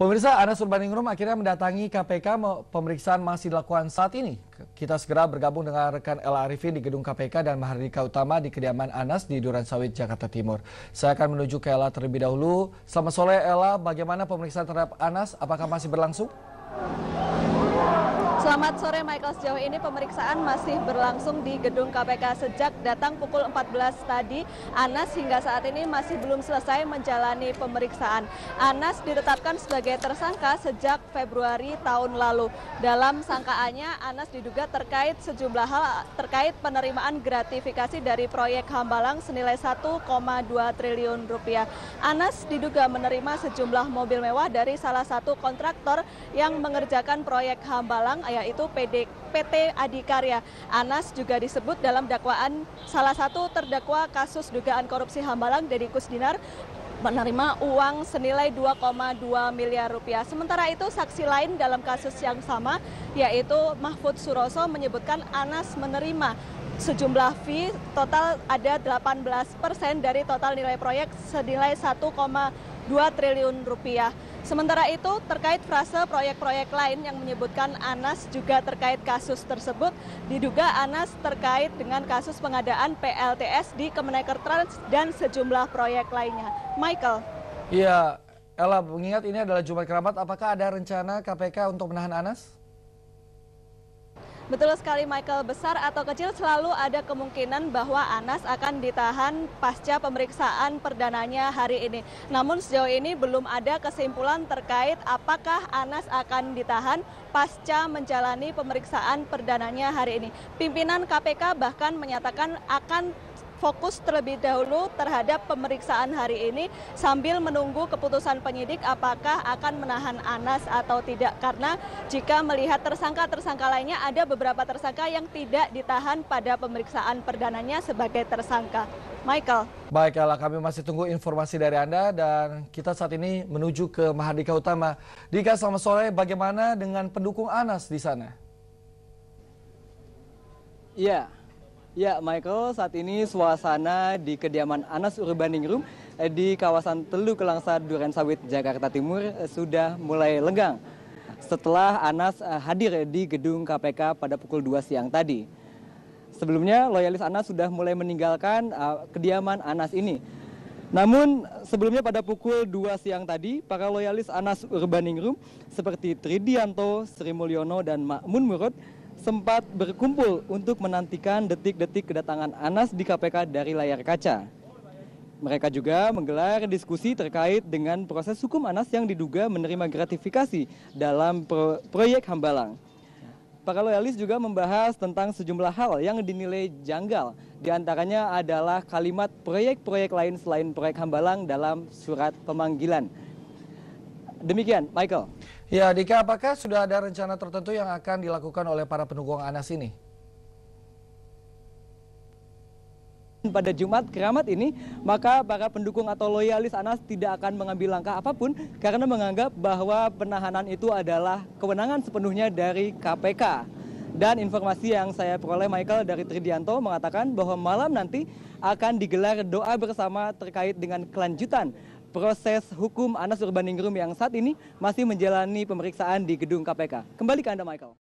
Pemirsa, Anas Urbaningrum akhirnya mendatangi KPK, pemeriksaan masih dilakukan saat ini. Kita segera bergabung dengan rekan El Arifin di gedung KPK dan Mahardika Utama di kediaman Anas di Sawit, Jakarta Timur. Saya akan menuju ke Ella terlebih dahulu. Selamat sore Ella, bagaimana pemeriksaan terhadap Anas? Apakah masih berlangsung? Selamat sore Michael, sejauh ini pemeriksaan masih berlangsung di gedung KPK sejak datang pukul 14 tadi. Anas hingga saat ini masih belum selesai menjalani pemeriksaan. Anas ditetapkan sebagai tersangka sejak Februari tahun lalu. Dalam sangkaannya Anas diduga terkait sejumlah hal terkait penerimaan gratifikasi dari proyek Hambalang senilai 1,2 triliun rupiah. Anas diduga menerima sejumlah mobil mewah dari salah satu kontraktor yang mengerjakan proyek Hambalang yaitu PT Adikarya. Anas juga disebut dalam dakwaan salah satu terdakwa kasus dugaan korupsi Hambalang dari Kusdinar menerima uang senilai 2,2 miliar rupiah. Sementara itu saksi lain dalam kasus yang sama yaitu Mahfud Suroso menyebutkan Anas menerima sejumlah fee total ada 18 persen dari total nilai proyek senilai 1,2 triliun rupiah. Sementara itu, terkait frase proyek-proyek lain yang menyebutkan Anas juga terkait kasus tersebut, diduga Anas terkait dengan kasus pengadaan PLTS di Kemenaker Trans dan sejumlah proyek lainnya. Michael. Iya, Ella, mengingat ini adalah Jumat keramat. apakah ada rencana KPK untuk menahan Anas? Betul sekali Michael, besar atau kecil selalu ada kemungkinan bahwa Anas akan ditahan pasca pemeriksaan perdananya hari ini. Namun sejauh ini belum ada kesimpulan terkait apakah Anas akan ditahan pasca menjalani pemeriksaan perdananya hari ini. Pimpinan KPK bahkan menyatakan akan fokus terlebih dahulu terhadap pemeriksaan hari ini sambil menunggu keputusan penyidik apakah akan menahan Anas atau tidak karena jika melihat tersangka-tersangka lainnya ada beberapa tersangka yang tidak ditahan pada pemeriksaan perdananya sebagai tersangka. Michael. Baiklah, kami masih tunggu informasi dari Anda dan kita saat ini menuju ke Mahardika Utama. Dika, selamat sore. Bagaimana dengan pendukung Anas di sana? Ya, Ya, Michael, saat ini suasana di kediaman Anas Urbaningrum eh, di kawasan Teluk Langsa Duren Sawit, Jakarta Timur eh, sudah mulai lenggang setelah Anas eh, hadir di gedung KPK pada pukul 2 siang tadi. Sebelumnya, loyalis Anas sudah mulai meninggalkan uh, kediaman Anas ini. Namun sebelumnya pada pukul 2 siang tadi, para loyalis Anas Urbaningrum seperti Tridianto, Sri Mulyono, dan Makmun Murud sempat berkumpul untuk menantikan detik-detik kedatangan Anas di KPK dari layar kaca. Mereka juga menggelar diskusi terkait dengan proses hukum Anas yang diduga menerima gratifikasi dalam pro proyek Hambalang. Para loyalis juga membahas tentang sejumlah hal yang dinilai janggal. Di antaranya adalah kalimat proyek-proyek lain selain proyek Hambalang dalam surat pemanggilan. Demikian, Michael. Ya, Dika, apakah sudah ada rencana tertentu yang akan dilakukan oleh para pendukung Anas ini? pada Jumat keramat ini, maka para pendukung atau loyalis Anas tidak akan mengambil langkah apapun karena menganggap bahwa penahanan itu adalah kewenangan sepenuhnya dari KPK. Dan informasi yang saya peroleh Michael dari Tridianto mengatakan bahwa malam nanti akan digelar doa bersama terkait dengan kelanjutan proses hukum anas urbaningrum yang saat ini masih menjalani pemeriksaan di gedung kpk kembali ke anda michael